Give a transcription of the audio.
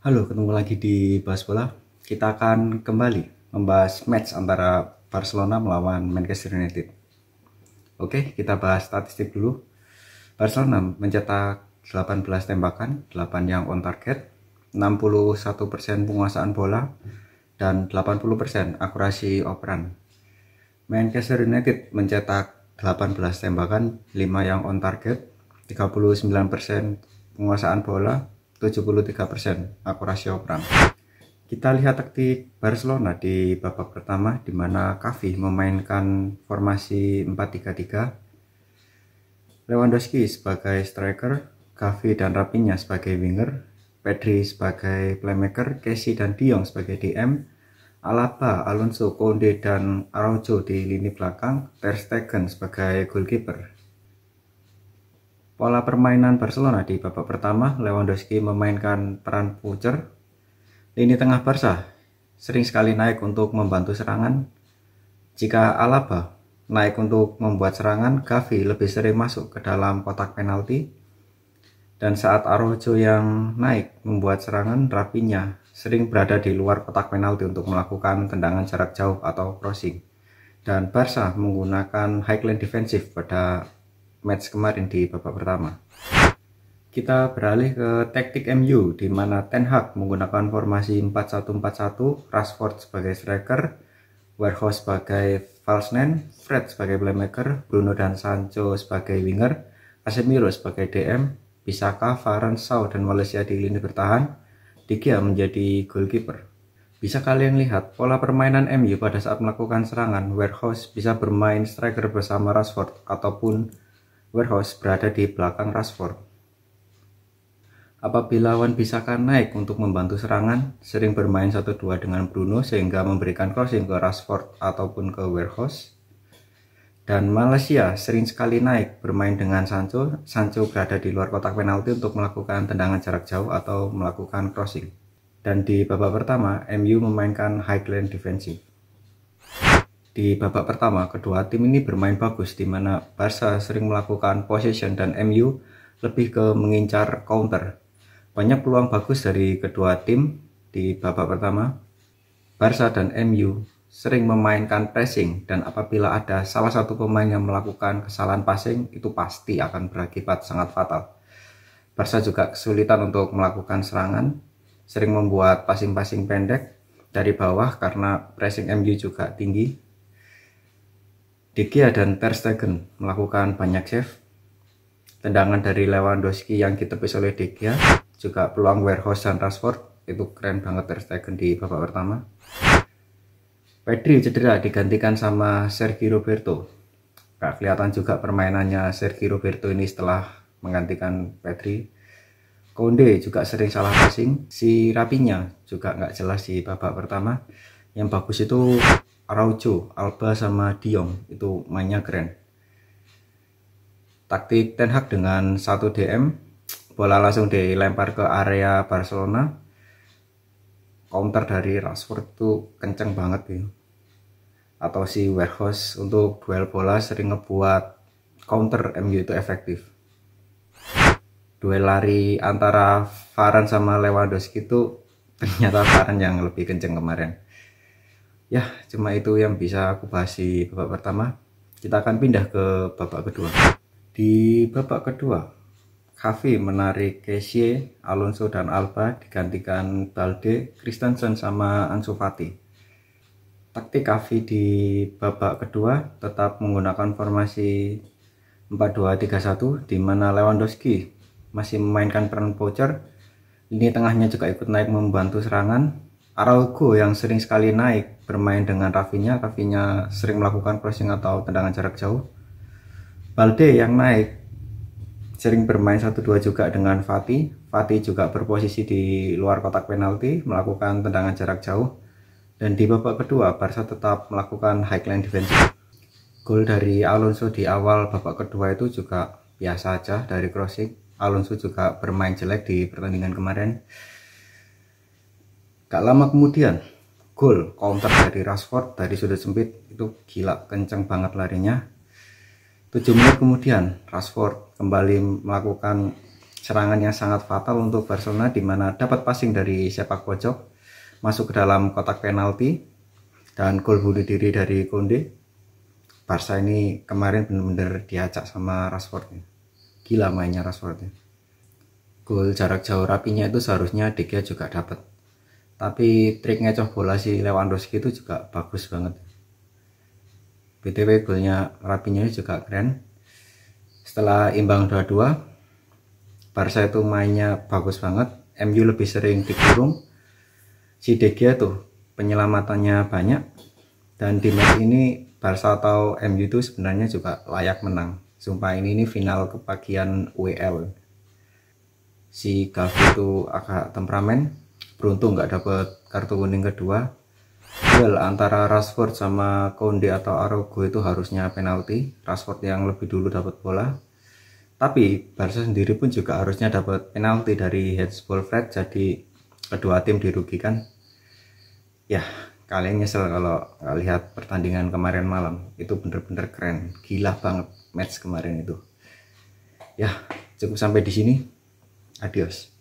Halo, ketemu lagi di Bahas Bola. Kita akan kembali membahas match antara Barcelona melawan Manchester United. Oke, kita bahas statistik dulu. Barcelona mencetak 18 tembakan, 8 yang on target, 61% penguasaan bola, dan 80% akurasi operan. Manchester United mencetak 18 tembakan, 5 yang on target, 39% penguasaan bola, 73% aku rasio perang. Kita lihat taktik Barcelona di babak pertama di mana Kavi memainkan formasi 4-3-3. Lewandowski sebagai striker, Kavi dan Rapinya sebagai winger, Pedri sebagai playmaker, Casey dan Diong sebagai DM, Alaba, Alonso, Conde dan Araujo di lini belakang, Ter Stegen sebagai goalkeeper. Pola permainan Barcelona di babak pertama, Lewandowski memainkan peran pucer. Lini tengah Barca sering sekali naik untuk membantu serangan. Jika Alaba naik untuk membuat serangan, Gavi lebih sering masuk ke dalam kotak penalti. Dan saat Arojo yang naik membuat serangan, Rapinya sering berada di luar kotak penalti untuk melakukan tendangan jarak jauh atau crossing. Dan Barca menggunakan high line defensif pada match kemarin di babak pertama. Kita beralih ke taktik MU di mana Ten Hag menggunakan formasi 4-1-4-1, Rashford sebagai striker, Warehouse sebagai false nine, Fred sebagai playmaker, Bruno dan Sancho sebagai winger, Casemiro sebagai DM, Bisaka, Varane, Shaw dan Malaysia di lini bertahan, Digia menjadi goalkeeper. Bisa kalian lihat pola permainan MU pada saat melakukan serangan, Warehouse bisa bermain striker bersama Rashford ataupun Warehouse berada di belakang Rashford. Apabila Wan bisa kan naik untuk membantu serangan, sering bermain 1-2 dengan Bruno sehingga memberikan crossing ke Rashford ataupun ke Warehouse. Dan Malaysia sering sekali naik bermain dengan Sancho. Sancho berada di luar kotak penalti untuk melakukan tendangan jarak jauh atau melakukan crossing. Dan di babak pertama, MU memainkan high line Defensive. Di babak pertama, kedua tim ini bermain bagus di mana Barca sering melakukan possession dan MU lebih ke mengincar counter. Banyak peluang bagus dari kedua tim di babak pertama. Barca dan MU sering memainkan pressing dan apabila ada salah satu pemain yang melakukan kesalahan passing itu pasti akan berakibat sangat fatal. Barca juga kesulitan untuk melakukan serangan, sering membuat passing-passing pendek dari bawah karena pressing MU juga tinggi De dan Ter Stegen melakukan banyak save. Tendangan dari Lewandowski yang ditepis oleh De juga peluang Warehouse dan Rashford, itu keren banget Ter Stegen di babak pertama. Pedri cedera digantikan sama Sergi Roberto. Gak kelihatan juga permainannya Sergi Roberto ini setelah menggantikan Pedri. Konde juga sering salah passing. Si Rapinya juga nggak jelas di babak pertama. Yang bagus itu Araujo, Alba sama Diong itu mainnya keren. Taktik Ten Hag dengan satu DM, bola langsung dilempar ke area Barcelona. Counter dari Rashford itu kenceng banget ya. Atau si Warehouse untuk duel bola sering ngebuat counter MU itu efektif. Duel lari antara Varane sama Lewandowski itu ternyata Varane yang lebih kenceng kemarin ya cuma itu yang bisa aku bahas di babak pertama kita akan pindah ke babak kedua di babak kedua Kavi menarik Kessie, Alonso dan Alba digantikan Balde, Kristensen sama Ansu Fati taktik Kavi di babak kedua tetap menggunakan formasi 4-2-3-1 di mana Lewandowski masih memainkan peran poacher ini tengahnya juga ikut naik membantu serangan Araujo yang sering sekali naik bermain dengan Rafinha. Rafinha sering melakukan crossing atau tendangan jarak jauh Balde yang naik sering bermain 1-2 juga dengan Fati, Fati juga berposisi di luar kotak penalti melakukan tendangan jarak jauh dan di babak kedua Barca tetap melakukan high line defense gol dari Alonso di awal babak kedua itu juga biasa aja dari crossing Alonso juga bermain jelek di pertandingan kemarin Gak lama kemudian, gol counter dari Rashford tadi sudah sempit itu gila kenceng banget larinya 7 menit kemudian Rashford kembali melakukan serangan yang sangat fatal untuk Barcelona di mana dapat passing dari sepak pojok masuk ke dalam kotak penalti dan gol bunuh diri dari Konde Barca ini kemarin benar-benar diacak sama Rashford gila mainnya Rashford gol jarak jauh rapinya itu seharusnya Dekia juga dapat tapi trik ngecoh bola si Lewandowski itu juga bagus banget BTW golnya Rapinya juga keren setelah imbang 2-2 Barca itu mainnya bagus banget MU lebih sering dikurung si De Gea tuh penyelamatannya banyak dan di match ini Barca atau MU itu sebenarnya juga layak menang sumpah ini ini final kebagian WL si Gavi itu agak temperamen beruntung nggak dapat kartu kuning kedua duel antara Rashford sama Konde atau Arogo itu harusnya penalti Rashford yang lebih dulu dapat bola tapi Barca sendiri pun juga harusnya dapat penalti dari headsball Fred jadi kedua tim dirugikan ya kalian nyesel kalau lihat pertandingan kemarin malam itu bener-bener keren gila banget match kemarin itu ya cukup sampai di sini adios